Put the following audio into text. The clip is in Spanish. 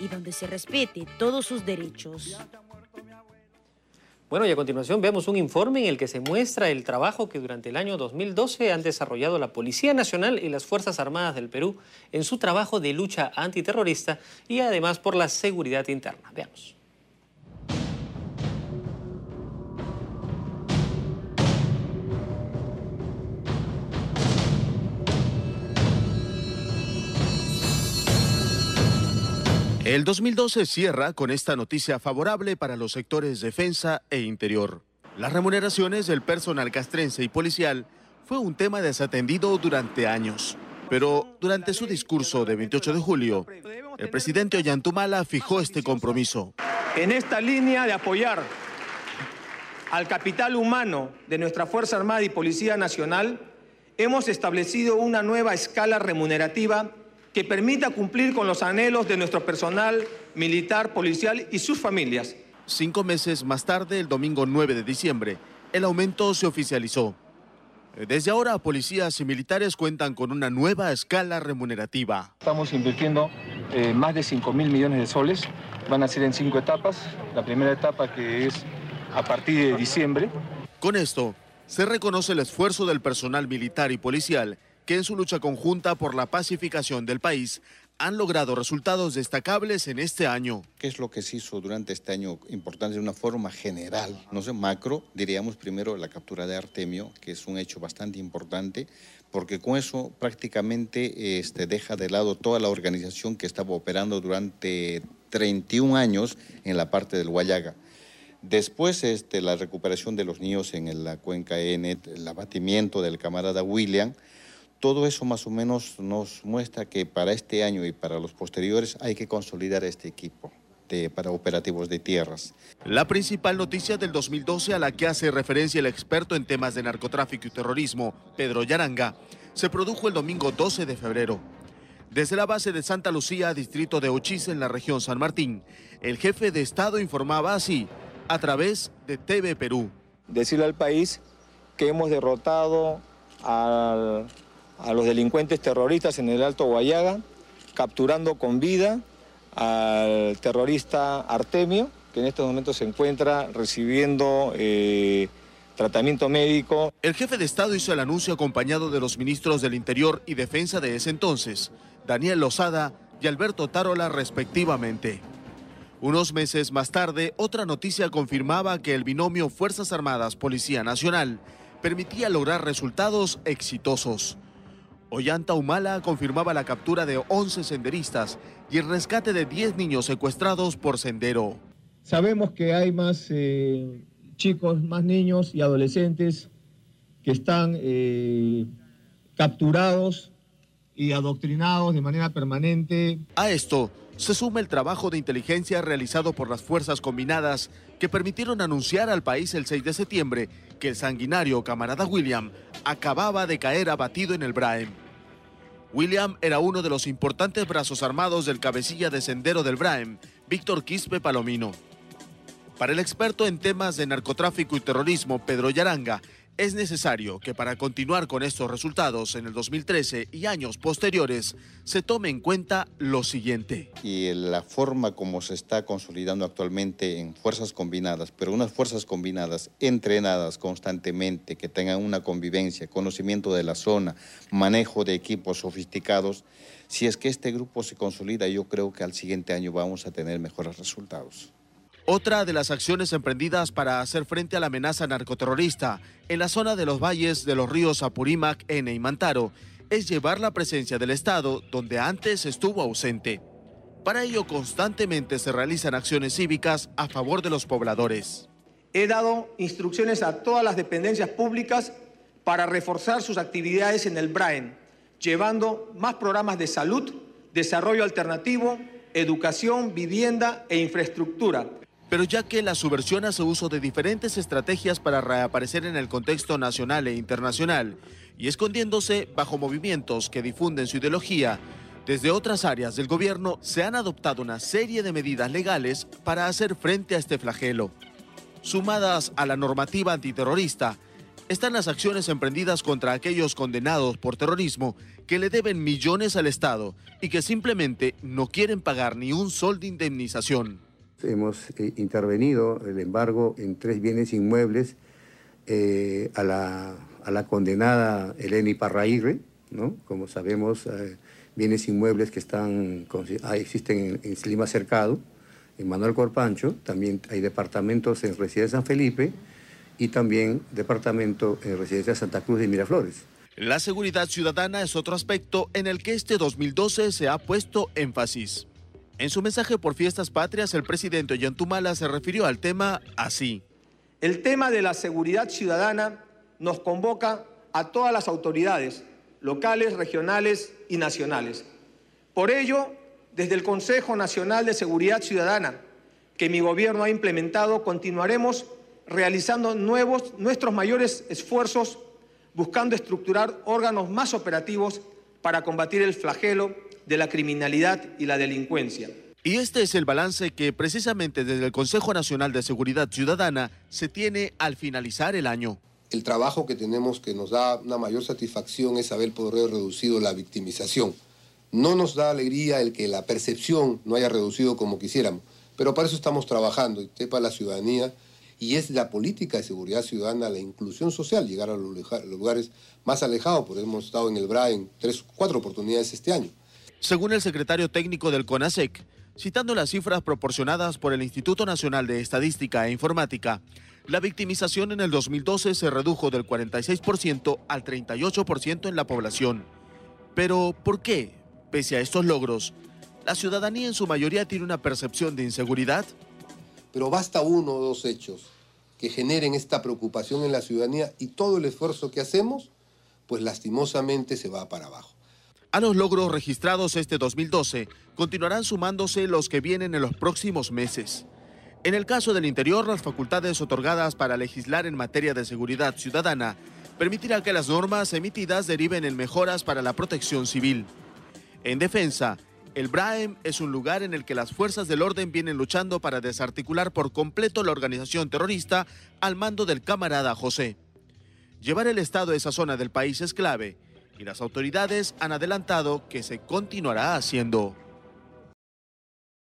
y donde se respete todos sus derechos. Bueno, y a continuación vemos un informe en el que se muestra el trabajo que durante el año 2012 han desarrollado la Policía Nacional y las Fuerzas Armadas del Perú en su trabajo de lucha antiterrorista y además por la seguridad interna. Veamos. El 2012 cierra con esta noticia favorable para los sectores defensa e interior. Las remuneraciones del personal castrense y policial fue un tema desatendido durante años. Pero durante su discurso de 28 de julio, el presidente Ollantumala fijó este compromiso. En esta línea de apoyar al capital humano de nuestra Fuerza Armada y Policía Nacional, hemos establecido una nueva escala remunerativa que permita cumplir con los anhelos de nuestro personal militar, policial y sus familias. Cinco meses más tarde, el domingo 9 de diciembre, el aumento se oficializó. Desde ahora, policías y militares cuentan con una nueva escala remunerativa. Estamos invirtiendo eh, más de 5 mil millones de soles. Van a ser en cinco etapas. La primera etapa que es a partir de diciembre. Con esto, se reconoce el esfuerzo del personal militar y policial que en su lucha conjunta por la pacificación del país han logrado resultados destacables en este año. ¿Qué es lo que se hizo durante este año importante de una forma general? No sé, macro, diríamos primero la captura de Artemio, que es un hecho bastante importante, porque con eso prácticamente este, deja de lado toda la organización que estaba operando durante 31 años en la parte del Guayaga. Después, este, la recuperación de los niños en la cuenca ENET, el abatimiento del camarada William. Todo eso más o menos nos muestra que para este año y para los posteriores hay que consolidar este equipo. De, para operativos de tierras. La principal noticia del 2012 a la que hace referencia el experto en temas de narcotráfico y terrorismo, Pedro Yaranga, se produjo el domingo 12 de febrero. Desde la base de Santa Lucía, distrito de Ochis, en la región San Martín, el jefe de Estado informaba así, a través de TV Perú. Decirle al país que hemos derrotado al a los delincuentes terroristas en el Alto Guayaga, capturando con vida al terrorista Artemio, que en estos momentos se encuentra recibiendo eh, tratamiento médico. El jefe de Estado hizo el anuncio acompañado de los ministros del Interior y Defensa de ese entonces, Daniel Lozada y Alberto Tarola respectivamente. Unos meses más tarde, otra noticia confirmaba que el binomio Fuerzas Armadas-Policía Nacional permitía lograr resultados exitosos. Ollanta Humala confirmaba la captura de 11 senderistas y el rescate de 10 niños secuestrados por sendero. Sabemos que hay más eh, chicos, más niños y adolescentes que están eh, capturados y adoctrinados de manera permanente. A esto se suma el trabajo de inteligencia realizado por las fuerzas combinadas que permitieron anunciar al país el 6 de septiembre que el sanguinario camarada William acababa de caer abatido en el Braem. William era uno de los importantes brazos armados del cabecilla de Sendero del Braem, Víctor Quispe Palomino. Para el experto en temas de narcotráfico y terrorismo, Pedro Yaranga, es necesario que para continuar con estos resultados en el 2013 y años posteriores se tome en cuenta lo siguiente. Y la forma como se está consolidando actualmente en fuerzas combinadas, pero unas fuerzas combinadas entrenadas constantemente, que tengan una convivencia, conocimiento de la zona, manejo de equipos sofisticados, si es que este grupo se consolida, yo creo que al siguiente año vamos a tener mejores resultados. Otra de las acciones emprendidas para hacer frente a la amenaza narcoterrorista en la zona de los valles de los ríos Apurímac, e y Mantaro es llevar la presencia del Estado donde antes estuvo ausente. Para ello constantemente se realizan acciones cívicas a favor de los pobladores. He dado instrucciones a todas las dependencias públicas para reforzar sus actividades en el BRAEN, llevando más programas de salud, desarrollo alternativo, educación, vivienda e infraestructura pero ya que la subversión hace uso de diferentes estrategias para reaparecer en el contexto nacional e internacional y escondiéndose bajo movimientos que difunden su ideología, desde otras áreas del gobierno se han adoptado una serie de medidas legales para hacer frente a este flagelo. Sumadas a la normativa antiterrorista, están las acciones emprendidas contra aquellos condenados por terrorismo que le deben millones al Estado y que simplemente no quieren pagar ni un sol de indemnización hemos eh, intervenido el embargo en tres bienes inmuebles eh, a, la, condenada Eleni Parraíre, Como sabemos, eh, bienes inmuebles que están, ah, existen en, Lima Cercado, en Manuel Corpancho, también hay departamentos en Residencia San Felipe y también departamento en Residencia Santa Cruz de Miraflores. La seguridad ciudadana es otro aspecto en el que este 2012 se ha puesto énfasis. En su mensaje por Fiestas Patrias, el presidente Tumala se refirió al tema así. El tema de la seguridad ciudadana nos convoca a todas las autoridades locales, regionales y nacionales. Por ello, desde el Consejo Nacional de Seguridad Ciudadana, que mi gobierno ha implementado, continuaremos realizando nuestros mayores esfuerzos buscando estructurar órganos más operativos para combatir el flagelo de la criminalidad y la delincuencia. Y este es el balance que precisamente desde el Consejo Nacional de Seguridad Ciudadana se tiene al finalizar el año. El trabajo que tenemos que nos da una mayor satisfacción es haber podido reducir la victimización. No nos da alegría el que la percepción no haya reducido como quisiéramos, pero para eso estamos trabajando, y para la ciudadanía, y es la política de seguridad ciudadana, la inclusión social, llegar a los lugares más alejados, porque hemos estado en el BRA en tres, cuatro oportunidades este año según el secretario técnico del CONASEC, citando las cifras proporcionadas por el Instituto Nacional de Estadística e Informática. La victimización en el 2012 se redujo del 46% al 38% en la población. Pero, ¿por qué, pese a estos logros, la ciudadanía en su mayoría tiene una percepción de inseguridad? Pero basta uno o dos hechos que generen esta preocupación en la ciudadanía y todo el esfuerzo que hacemos, pues lastimosamente se va para abajo. A los logros registrados este 2012 continuarán sumándose los que vienen en los próximos meses. En el caso del interior, las facultades otorgadas para legislar en materia de seguridad ciudadana permitirán que las normas emitidas deriven en mejoras para la protección civil. En defensa, el BRAEM es un lugar en el que las fuerzas del orden vienen luchando para desarticular por completo la organización terrorista al mando del camarada José. Llevar el Estado a esa zona del país es clave y las autoridades han adelantado que se continuará haciendo.